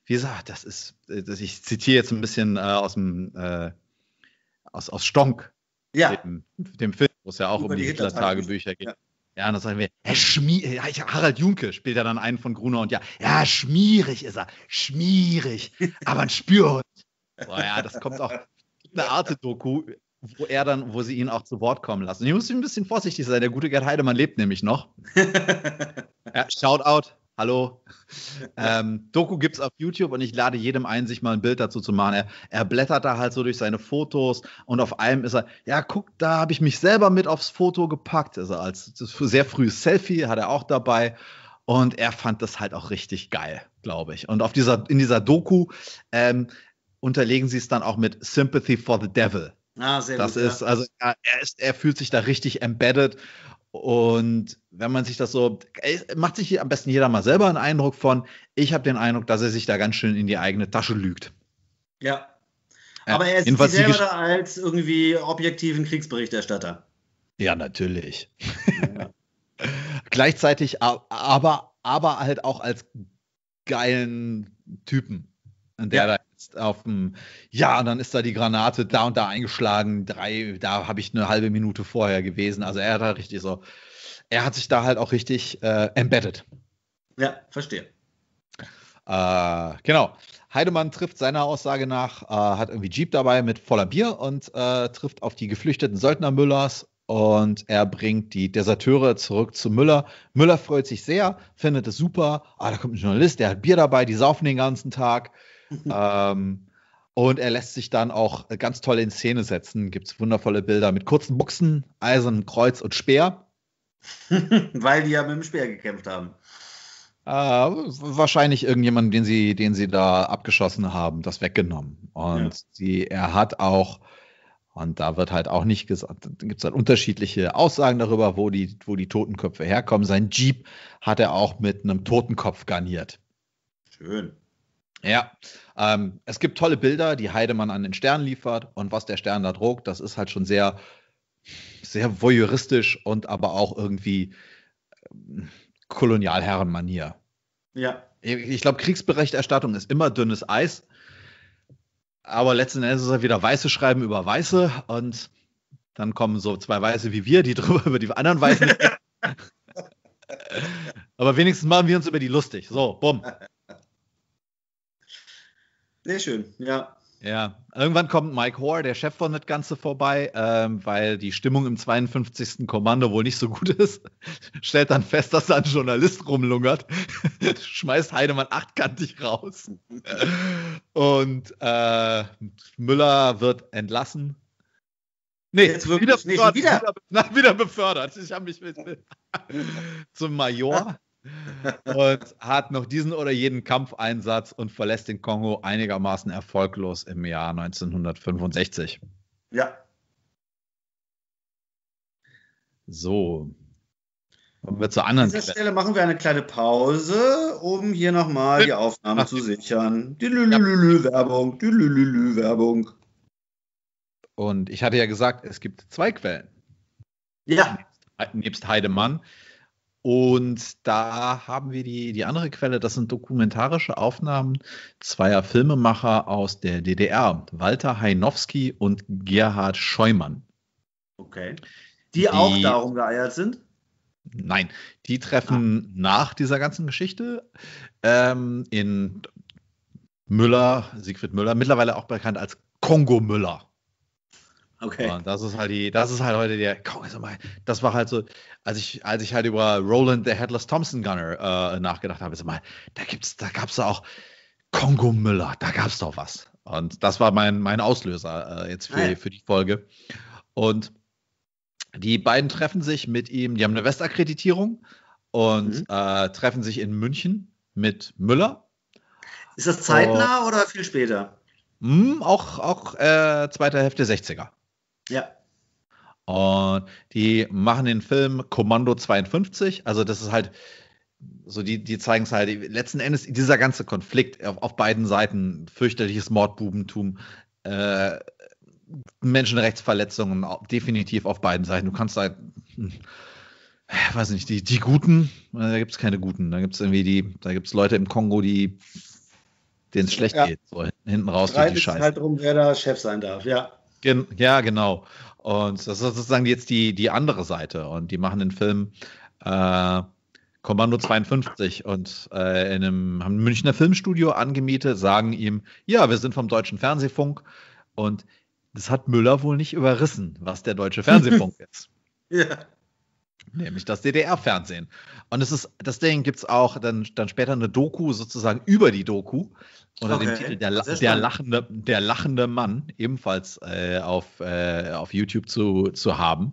wie gesagt, das ist, das, ich zitiere jetzt ein bisschen äh, aus dem, äh, aus, aus Stonk, ja. dem, dem Film, wo es ja auch Über um die Hitler-Tagebücher Hitler geht. Ja. Ja, und dann sagen wir, Herr Schmier, ja, Harald Junke spielt ja dann einen von Gruner und ja, ja, schmierig ist er, schmierig, aber ein Spürhund. So, ja, das kommt auch eine Art Doku wo er dann, wo sie ihn auch zu Wort kommen lassen. Ich muss ein bisschen vorsichtig sein. Der gute Gerd Heidemann lebt nämlich noch. ja, out. Hallo. Ähm, Doku gibt's auf YouTube und ich lade jedem ein, sich mal ein Bild dazu zu machen. Er, er blättert da halt so durch seine Fotos und auf einem ist er, ja, guck, da habe ich mich selber mit aufs Foto gepackt. Also als sehr frühes Selfie hat er auch dabei. Und er fand das halt auch richtig geil, glaube ich. Und auf dieser, in dieser Doku ähm, unterlegen sie es dann auch mit Sympathy for the Devil.
Ah, sehr das gut. ist, also, ja.
also er, er, ist, er fühlt sich da richtig embedded. Und wenn man sich das so, macht sich am besten jeder mal selber einen Eindruck von. Ich habe den Eindruck, dass er sich da ganz schön in die eigene Tasche lügt.
Ja. ja. Aber er ist Jedenfalls selber da als irgendwie objektiven Kriegsberichterstatter. Ja, natürlich. Ja. Gleichzeitig aber, aber halt auch als
geilen Typen. Und der ja. da jetzt auf dem, ja, und dann ist da die Granate da und da eingeschlagen, drei, da habe ich eine halbe Minute vorher gewesen. Also er hat da halt richtig so, er hat sich da halt auch richtig äh, embedded.
Ja, verstehe.
Äh, genau. Heidemann trifft seiner Aussage nach, äh, hat irgendwie Jeep dabei mit voller Bier und äh, trifft auf die geflüchteten Söldner Müllers und er bringt die Deserteure zurück zu Müller. Müller freut sich sehr, findet es super. Ah, da kommt ein Journalist, der hat Bier dabei, die saufen den ganzen Tag. ähm, und er lässt sich dann auch ganz toll in Szene setzen. Gibt es wundervolle Bilder mit kurzen Buchsen, Eisernem Kreuz und Speer.
Weil die ja mit dem Speer gekämpft haben.
Äh, wahrscheinlich irgendjemanden, den sie, den sie da abgeschossen haben, das weggenommen. Und ja. sie, er hat auch, und da wird halt auch nicht gesagt, gibt es dann halt unterschiedliche Aussagen darüber, wo die, wo die Totenköpfe herkommen. Sein Jeep hat er auch mit einem Totenkopf garniert. Schön. Ja, ähm, es gibt tolle Bilder, die Heidemann an den Stern liefert und was der Stern da druckt, das ist halt schon sehr, sehr voyeuristisch und aber auch irgendwie ähm, Kolonialherrenmanier. Ja. Ich, glaube, Kriegsberechterstattung ist immer dünnes Eis, aber letzten Endes ist es wieder Weiße schreiben über Weiße und dann kommen so zwei Weiße wie wir, die drüber über die anderen Weißen. aber wenigstens machen wir uns über die lustig. So, bumm.
Sehr schön, ja. Ja,
irgendwann kommt Mike Hoare, der Chef von das Ganze, vorbei, ähm, weil die Stimmung im 52. Kommando wohl nicht so gut ist. Stellt dann fest, dass da ein Journalist rumlungert, schmeißt Heidemann achtkantig raus. Und äh, Müller wird entlassen. Nee, jetzt wird wieder, nicht, befördert, wieder. wieder. Na, wieder befördert. Ich habe mich mit, zum Major und hat noch diesen oder jeden Kampfeinsatz und verlässt den Kongo einigermaßen erfolglos im Jahr 1965. Ja. So. Kommen wir zur anderen An
dieser Stelle machen wir eine kleine Pause, um hier nochmal die Aufnahme zu sichern. Die Werbung, die Werbung.
Und ich hatte ja gesagt, es gibt zwei Quellen. Ja. Nebst Heidemann und da haben wir die, die andere Quelle, das sind dokumentarische Aufnahmen zweier Filmemacher aus der DDR, Walter Heinowski und Gerhard Scheumann.
Okay. Die, die auch darum geeiert sind?
Nein, die treffen ah. nach dieser ganzen Geschichte ähm, in Müller, Siegfried Müller, mittlerweile auch bekannt als Kongo Müller. Okay. Und das ist halt die, das ist halt heute der, komm, mal, das war halt so, als ich, als ich halt über Roland the Headless Thompson Gunner äh, nachgedacht habe, also mal, da gibt's, da gab's auch Kongo Müller, da gab's doch was. Und das war mein, mein Auslöser äh, jetzt für, ah, ja. für die Folge. Und die beiden treffen sich mit ihm, die haben eine Westakkreditierung und mhm. äh, treffen sich in München mit Müller.
Ist das zeitnah oh. oder viel später?
Mh, hm, auch auch äh, zweite Hälfte 60er. Ja. Und die machen den Film Kommando 52. Also, das ist halt so, die, die zeigen es halt. Letzten Endes, dieser ganze Konflikt auf, auf beiden Seiten, fürchterliches Mordbubentum, äh, Menschenrechtsverletzungen, definitiv auf beiden Seiten. Du kannst halt, ich hm, weiß nicht, die, die Guten, äh, da gibt es keine Guten. Da gibt es irgendwie die, da gibt es Leute im Kongo, die denen es schlecht ja. geht. So hinten raus durch die Scheiße. Es halt
darum, wer da Chef sein darf, ja.
Gen ja, genau. Und das ist sozusagen jetzt die, die andere Seite. Und die machen den Film äh, Kommando 52 und äh, in einem, haben ein Münchner Filmstudio angemietet, sagen ihm, ja, wir sind vom Deutschen Fernsehfunk. Und das hat Müller wohl nicht überrissen, was der Deutsche Fernsehfunk ist. Ja nämlich das DDR-Fernsehen. Und es ist, das Ding gibt es auch dann, dann später eine Doku sozusagen über die Doku unter okay. dem Titel der, der, lachende, der lachende Mann, ebenfalls äh, auf, äh, auf YouTube zu, zu haben.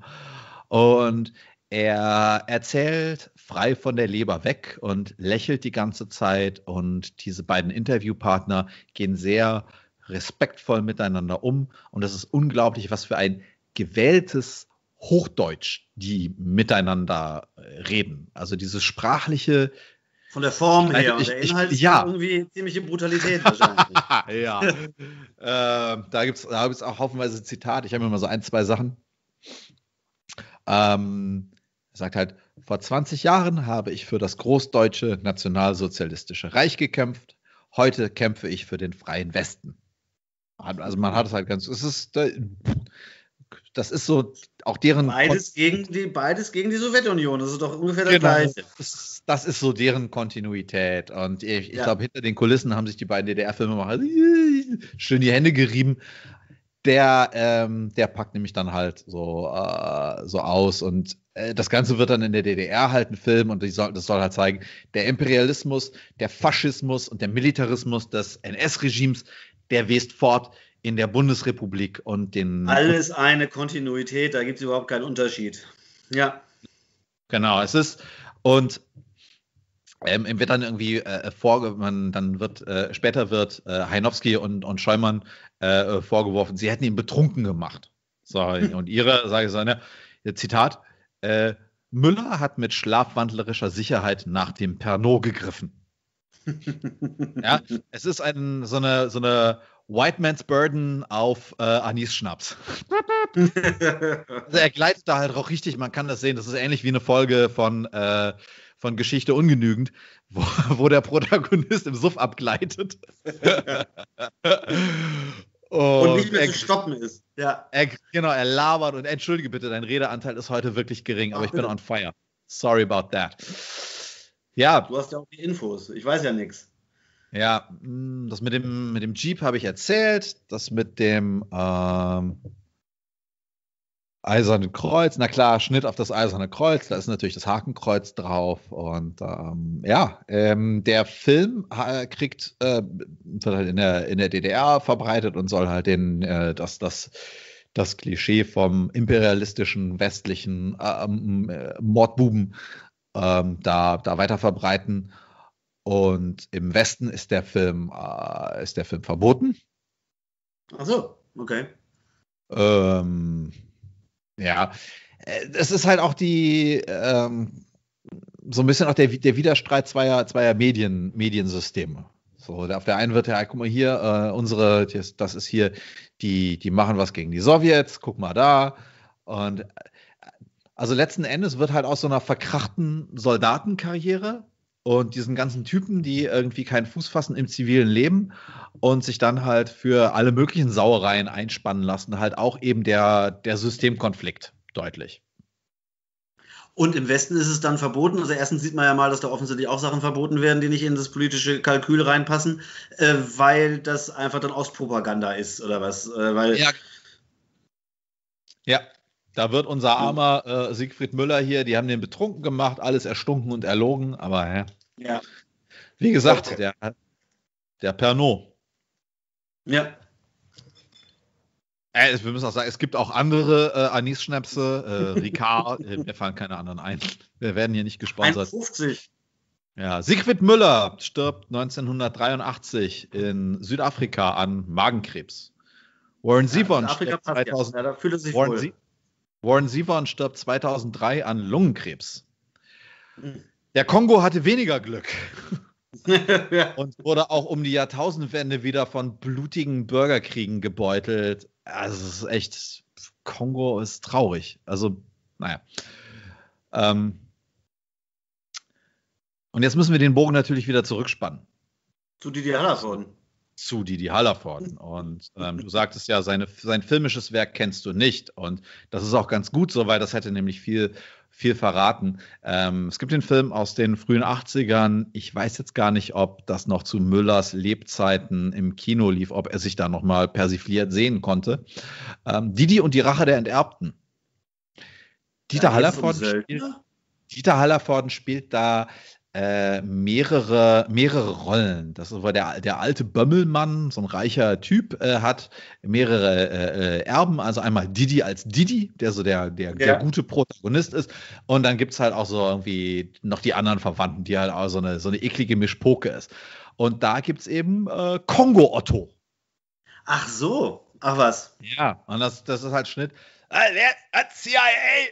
Und er erzählt frei von der Leber weg und lächelt die ganze Zeit. Und diese beiden Interviewpartner gehen sehr respektvoll miteinander um. Und das ist unglaublich, was für ein gewähltes Hochdeutsch, die miteinander äh, reden. Also diese sprachliche. Von der Form also her ich, und der Inhalt ich, ja. irgendwie
ziemliche Brutalität wahrscheinlich. ja.
äh, da gibt es da gibt's auch haufenweise Zitate. Ich habe immer so ein, zwei Sachen. Ähm, sagt halt, vor 20 Jahren habe ich für das großdeutsche nationalsozialistische Reich gekämpft. Heute kämpfe ich für den freien Westen. Also man hat es halt ganz. Es ist. Äh, das ist so auch deren. Beides,
gegen die, beides gegen die Sowjetunion, das ist doch ungefähr das genau. Gleiche.
Das, ist, so deren Kontinuität. Und ich, ich ja. glaube, hinter den Kulissen haben sich die beiden DDR-Filmemacher schön die Hände gerieben. Der, ähm, der packt nämlich dann halt so, äh, so aus. Und äh, das Ganze wird dann in der DDR halt ein Film und soll, das soll halt zeigen, der Imperialismus, der Faschismus und der Militarismus des NS-Regimes, der west fort in der Bundesrepublik und den. Alles
eine Kontinuität, da gibt es überhaupt keinen Unterschied.
Ja. Genau, es ist, und ähm, wird dann irgendwie äh, vorge dann wird äh, später wird äh, Heinowski und, und Scheumann äh, vorgeworfen, sie hätten ihn betrunken gemacht. So, und ihre, sage ich so, ne, Zitat, äh, Müller hat mit schlafwandlerischer Sicherheit nach dem Pernod gegriffen. ja, es ist ein, so eine, so eine White Man's Burden auf äh, Anis-Schnaps. also er gleitet da halt auch richtig, man kann das sehen, das ist ähnlich wie eine Folge von, äh, von Geschichte ungenügend, wo, wo der Protagonist im Suff abgleitet. Und, und, nicht mehr er, zu
stoppen ist. Ja.
Er, genau, er labert und entschuldige bitte, dein Redeanteil ist heute wirklich gering, aber ich bin on fire. Sorry about that.
Ja. Du hast ja auch die Infos. Ich weiß ja nichts.
Ja, mm, das mit dem, mit dem Jeep habe ich erzählt. Das mit dem ähm, Eisernen Kreuz, na klar, Schnitt auf das Eiserne Kreuz, da ist natürlich das Hakenkreuz drauf. Und ähm, ja, ähm, der Film kriegt, äh, wird halt in der, in der DDR verbreitet und soll halt den, äh, das, das, das Klischee vom imperialistischen westlichen äh, ähm, äh, Mordbuben ähm, da, da weiter verbreiten. Und im Westen ist der Film, äh, ist der Film verboten.
Ach so, okay.
Ähm,
ja, es ist halt auch die,
ähm, so ein bisschen auch der, der Widerstreit zweier, zweier Medien, Mediensysteme. So, auf der einen wird ja, guck mal hier, äh, unsere, das ist hier, die, die machen was gegen die Sowjets, guck mal da. Und äh, also letzten Endes wird halt aus so einer verkrachten Soldatenkarriere und diesen ganzen Typen, die irgendwie keinen Fuß fassen im zivilen Leben und sich dann halt für alle möglichen Sauereien einspannen lassen, halt auch eben der, der Systemkonflikt deutlich.
Und im Westen ist es dann verboten. Also erstens sieht man ja mal, dass da offensichtlich auch Sachen verboten werden, die nicht in das politische Kalkül reinpassen, äh, weil das einfach dann Ostpropaganda ist oder was. Äh, weil ja.
ja, da wird unser armer äh, Siegfried Müller hier, die haben den betrunken gemacht, alles erstunken und erlogen, aber ja. ja. Wie gesagt, okay. der, der Pernod. Ja. Äh, wir müssen auch sagen, es gibt auch andere äh, Anis-Schnäpse, äh, Ricard, äh, mir fallen keine anderen ein. Wir werden hier nicht gesponsert. 51. Ja, Siegfried Müller stirbt 1983 in Südafrika an Magenkrebs. Warren ja, Zevon stirbt 2000, ja, da fühlt er sich Warren wohl. Warren Zevon stirbt 2003 an Lungenkrebs. Hm. Der Kongo hatte weniger Glück. und wurde auch um die Jahrtausendwende wieder von blutigen Bürgerkriegen gebeutelt. Also es ist echt, Kongo ist traurig. Also, naja. Ähm und jetzt müssen wir den Bogen natürlich wieder zurückspannen. Zu Didi Hallervorden zu Didi Hallerford. Und ähm, du sagtest ja, seine, sein filmisches Werk kennst du nicht. Und das ist auch ganz gut so, weil das hätte nämlich viel, viel verraten. Ähm, es gibt den Film aus den frühen 80ern. Ich weiß jetzt gar nicht, ob das noch zu Müllers Lebzeiten im Kino lief, ob er sich da nochmal persifliert sehen konnte. Ähm, Didi und die Rache der Enterbten. Dieter ja, Hallerford spielt. Dieter Hallervorden spielt da äh, mehrere, mehrere Rollen. Das war der, der alte Bömmelmann, so ein reicher Typ, äh, hat mehrere äh, äh Erben. Also einmal Didi als Didi, der so der, der, ja. der gute Protagonist ist. Und dann gibt es halt auch so irgendwie noch die anderen Verwandten, die halt auch so eine, so eine eklige Mischpoke ist. Und da gibt es eben äh, Kongo-Otto. Ach so, ach was. Ja, und das, das ist halt Schnitt. Äh, äh, CIA,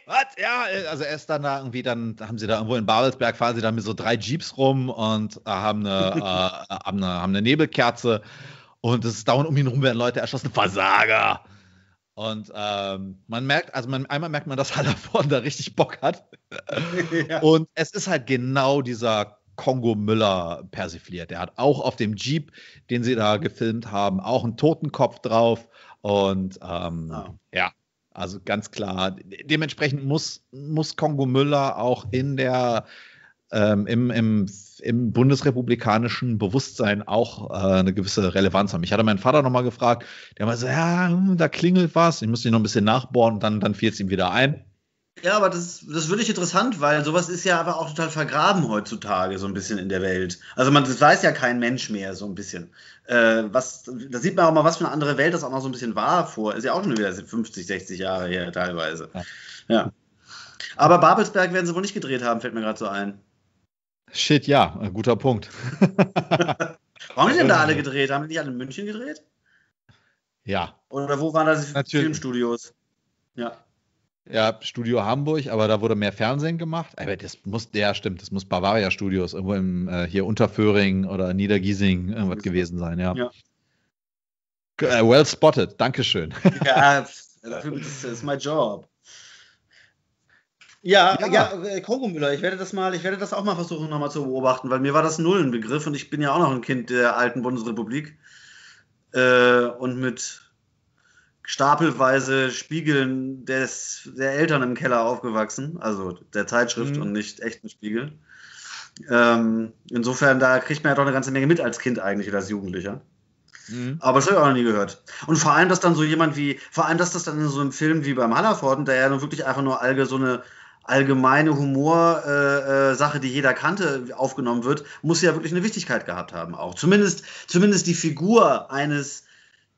was? Ja, äh, also er ist dann da irgendwie, dann haben sie da irgendwo in Babelsberg, fahren sie dann mit so drei Jeeps rum und haben eine, äh, haben eine, haben eine Nebelkerze und es ist dauernd um ihn rum werden Leute erschossen. Versager! Und ähm, man merkt, also man, einmal merkt man, dass Hallervorden da richtig Bock hat. ja. Und es ist halt genau dieser Kongo Müller persifliert. Der hat auch auf dem Jeep, den sie da mhm. gefilmt haben, auch einen Totenkopf drauf. Und ähm, oh. ja, also ganz klar. Dementsprechend muss, muss Kongo Müller auch in der ähm, im, im, im bundesrepublikanischen Bewusstsein auch äh, eine gewisse Relevanz haben. Ich hatte meinen Vater nochmal gefragt, der war so, ja, hm, da klingelt was, ich muss ihn noch ein bisschen nachbohren, dann, dann fiel es ihm wieder ein.
Ja, aber das, das würde ich interessant, weil sowas ist ja aber auch total vergraben heutzutage, so ein bisschen in der Welt. Also man das weiß ja kein Mensch mehr, so ein bisschen. Äh, was, da sieht man auch mal, was für eine andere Welt das auch noch so ein bisschen war vor. Ist ja auch schon wieder 50, 60 Jahre her teilweise. Ja. Aber Babelsberg werden sie wohl nicht gedreht haben, fällt mir gerade so ein.
Shit, ja, guter Punkt.
Warum haben die denn da alle gedreht? Haben die alle in München gedreht? Ja. Oder wo waren da die Filmstudios? Ja.
Ja, Studio Hamburg, aber da wurde mehr Fernsehen gemacht. Aber das muss, ja stimmt, das muss Bavaria Studios irgendwo im, äh, hier Unterföhring oder Niedergiesing irgendwas ja. gewesen sein, ja. ja. Äh, well spotted, Dankeschön.
Ja, das ist mein Job. Ja, ja, ja Krogomüller, äh, ich werde das mal, ich werde das auch mal versuchen, nochmal zu beobachten, weil mir war das null ein Begriff und ich bin ja auch noch ein Kind der alten Bundesrepublik. Äh, und mit stapelweise Spiegeln des, der Eltern im Keller aufgewachsen, also der Zeitschrift mhm. und nicht echten Spiegel. Ähm, insofern, da kriegt man ja doch eine ganze Menge mit als Kind eigentlich oder als Jugendlicher. Mhm. Aber das habe ich auch noch nie gehört. Und vor allem, dass dann so jemand wie, vor allem, dass das dann in so einem Film wie beim Hallerforden, der ja nun wirklich einfach nur allge, so eine allgemeine Humor-Sache, äh, äh die jeder kannte, aufgenommen wird, muss ja wirklich eine Wichtigkeit gehabt haben auch. Zumindest, zumindest die Figur eines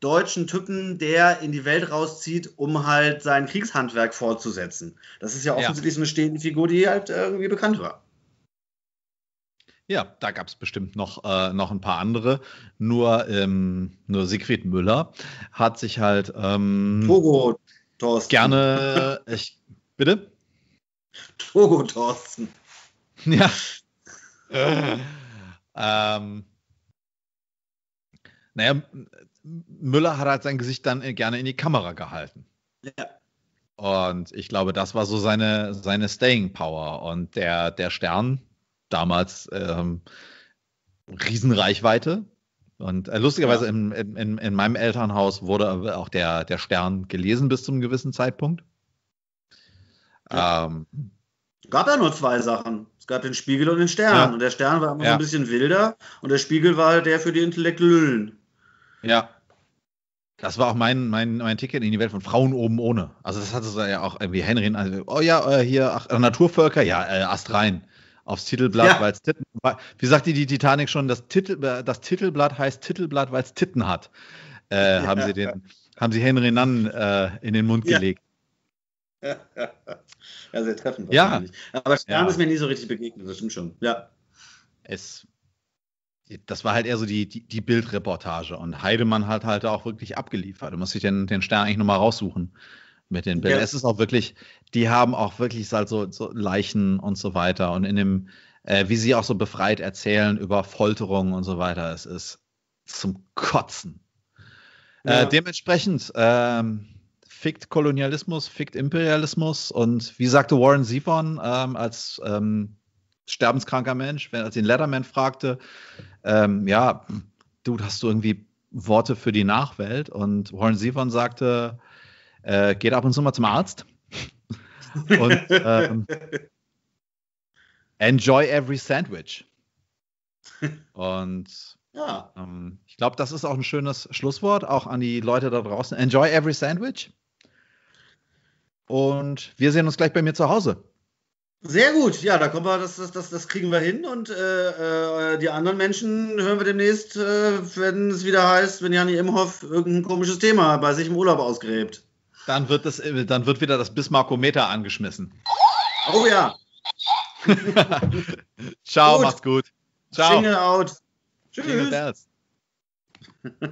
deutschen Typen, der in die Welt rauszieht, um halt sein Kriegshandwerk fortzusetzen. Das ist ja offensichtlich ja. so eine stehende Figur, die halt äh, irgendwie bekannt war.
Ja, da gab es bestimmt noch, äh, noch ein paar andere. Nur, ähm, nur Siegfried Müller hat sich halt ähm, Togo Thorsten. gerne. Ich, bitte? Togo Thorsten. Ja. Äh, ähm, naja, Müller hat halt sein Gesicht dann gerne in die Kamera gehalten. Ja. Und ich glaube, das war so seine, seine Staying Power. Und der, der Stern damals ähm, Riesenreichweite. Und äh, lustigerweise ja. in, in, in meinem Elternhaus wurde auch der, der Stern gelesen bis zum gewissen Zeitpunkt.
Ja. Ähm, gab ja nur zwei Sachen. Es gab den Spiegel und den Stern. Ja. Und der Stern war immer ja. so ein bisschen wilder und der Spiegel war halt der für die Intellektlüllen.
Ja. Das war auch mein, mein, mein Ticket in die Welt von Frauen oben ohne. Also das hatte so ja auch irgendwie Henry, also, oh ja, äh, hier, ach, äh, Naturvölker, ja, äh, Ast rein aufs Titelblatt, ja. weil es Titten, wie sagt die, die Titanic schon, das, Titel, äh, das Titelblatt heißt Titelblatt, weil es Titten hat, äh, ja. haben sie den, haben sie Henry Nann äh, in den Mund ja. gelegt.
Ja, sehr treffend. Ja.
Aber Stern ist mir nie so richtig begegnet, das stimmt schon. Ja. Es das war halt eher so die, die, die Bildreportage. Und Heidemann hat halt auch wirklich abgeliefert. Du musst dich den, den Stern eigentlich nochmal raussuchen mit den Bildern. Ja. Es ist auch wirklich, die haben auch wirklich halt so, so Leichen und so weiter. Und in dem, äh, wie sie auch so befreit erzählen über Folterungen und so weiter, es ist zum Kotzen. Äh, ja. Äh, dementsprechend ähm, fickt Kolonialismus, fickt Imperialismus. Und wie sagte Warren Zevon ähm, als ähm, sterbenskranker Mensch, wenn er den Letterman fragte, ähm, ja, du hast du irgendwie Worte für die Nachwelt? Und Warren Zevon sagte, äh, geht ab und zu mal zum Arzt. und ähm, enjoy every sandwich. Und ja. ähm, ich glaube, das ist auch ein schönes Schlusswort, auch an die Leute da draußen. Enjoy every sandwich. Und wir sehen uns gleich bei mir zu Hause.
Sehr gut, ja, da kommen wir, das, das, das, das kriegen wir hin und äh, äh, die anderen Menschen hören wir demnächst, äh, wenn es wieder heißt, wenn Janni Imhoff irgendein komisches Thema bei sich im Urlaub ausgräbt. Dann wird, das, äh, dann wird wieder das Bismarckometer angeschmissen. Oh ja. Ciao, gut. macht's gut. Ciao. Single out. Tschüss.